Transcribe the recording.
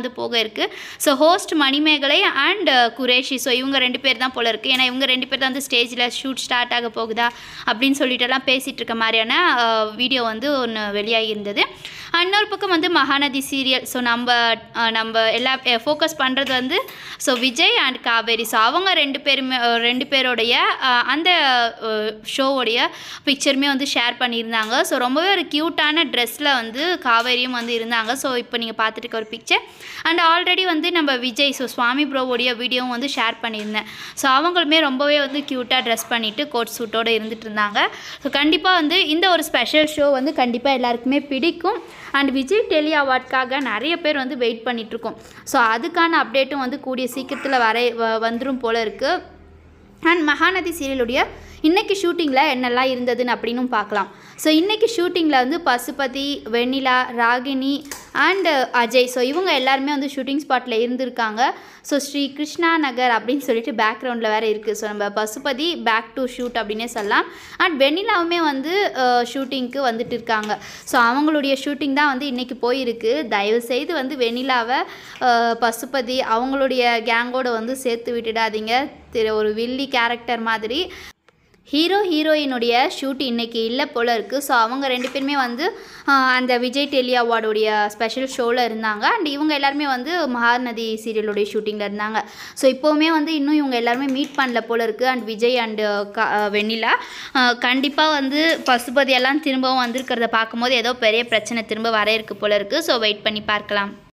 வந்து போக இருக்குது so host Manimegalai and uh, Qureshi so இவங்க ரெண்டு பேர் தான் போல இருக்குது ஏன்னா இவங்க ரெண்டு பேர் தான் வந்து ஸ்டேஜில் ஷூட் ஸ்டார்ட் ஆக போகுதா அப்படின்னு சொல்லிட்டுலாம் பேசிகிட்டு இருக்க மாதிரியான வீடியோ uh, வந்து ஒன்று வெளியாகி இருந்தது இன்னொரு பக்கம் வந்து மகாநதி சீரியல் ஸோ நம்ம நம்ம எல்லா ஃபோக்கஸ் பண்ணுறது வந்து so Vijay and Kaveri so அவங்க ரெண்டு பேருமே ரெண்டு பேருடைய அந்த ஷோவுடைய பிக்சருமே வந்து ஷேர் பண்ணியிருந்தாங்க ஸோ ரொம்பவே ஒரு க்யூட்டான ட்ரெஸ்ஸில் வந்து காவேரியும் வந்து இருந்தாங்க ஸோ இப்போ நீங்கள் பார்த்துருக்க ஒரு பிக்சர் அண்ட் ஆல்ரெடி வந்து நம்ம விஜய் ஸோ சுவாமி ப்ரோவோடைய வீடியோவும் வந்து ஷேர் பண்ணியிருந்தேன் ஸோ அவங்களுமே ரொம்பவே வந்து க்யூட்டாக ட்ரெஸ் பண்ணிவிட்டு கோட் சூட்டோடு இருந்துகிட்டு இருந்தாங்க ஸோ கண்டிப்பாக வந்து இந்த ஒரு ஸ்பெஷல் ஷோ வந்து கண்டிப்பாக எல்லாருக்குமே பிடிக்கும் அண்ட் விஜய் டெலி அவார்ட்காக நிறைய பேர் வந்து வெயிட் பண்ணிகிட்ருக்கோம் ஸோ அதுக்கான அப்டேட்டும் வந்து கூடிய சீக்கிரத்தில் வர வந்துடும் போல் இருக்குது அண்ட் மகாநதி சீரியலுடைய இன்றைக்கி ஷூட்டிங்கில் என்னெல்லாம் இருந்ததுன்னு அப்படின்னு பார்க்கலாம் ஸோ இன்றைக்கி ஷூட்டிங்கில் வந்து பசுபதி வெண்ணிலா ராகினி அண்டு அஜய் ஸோ இவங்க எல்லாருமே வந்து ஷூட்டிங் ஸ்பாட்டில் இருந்திருக்காங்க ஸோ ஸ்ரீ கிருஷ்ணா நகர் அப்படின்னு சொல்லிட்டு பேக்ரவுண்டில் வேறு இருக்குது ஸோ நம்ம பசுபதி பேக் டு ஷூட் அப்படின்னே சொல்லலாம் அண்ட் வெண்ணிலாவுமே வந்து ஷூட்டிங்க்கு uh, வந்துட்டு இருக்காங்க ஸோ அவங்களுடைய ஷூட்டிங் தான் வந்து இன்றைக்கி போயிருக்கு தயவுசெய்து வந்து வெண்ணிலாவை uh, பசுபதி அவங்களுடைய கேங்கோடு வந்து சேர்த்து விட்டுடாதீங்க ஒரு வில்லி கேரக்டர் மாதிரி ஹீரோ ஹீரோயினுடைய ஷூட் இன்றைக்கி இல்லை போல் இருக்குது ஸோ அவங்க ரெண்டு பேருமே வந்து அந்த விஜய் டெலி அவார்டுடைய ஸ்பெஷல் ஷோவில் இருந்தாங்க அண்ட் இவங்க எல்லாருமே வந்து மகாநதி சீரியலுடைய ஷூட்டிங்கில் இருந்தாங்க ஸோ இப்போவுமே வந்து இன்னும் இவங்க எல்லாருமே மீட் பண்ணல போல் இருக்குது அண்ட் விஜய் அண்டு க வெண்ணிலா கண்டிப்பாக வந்து பசுபதியெல்லாம் திரும்பவும் வந்திருக்கிறத பார்க்கும்போது ஏதோ பெரிய பிரச்சனை திரும்ப வர இருக்குது போல் இருக்குது ஸோ வெயிட் பண்ணி பார்க்கலாம்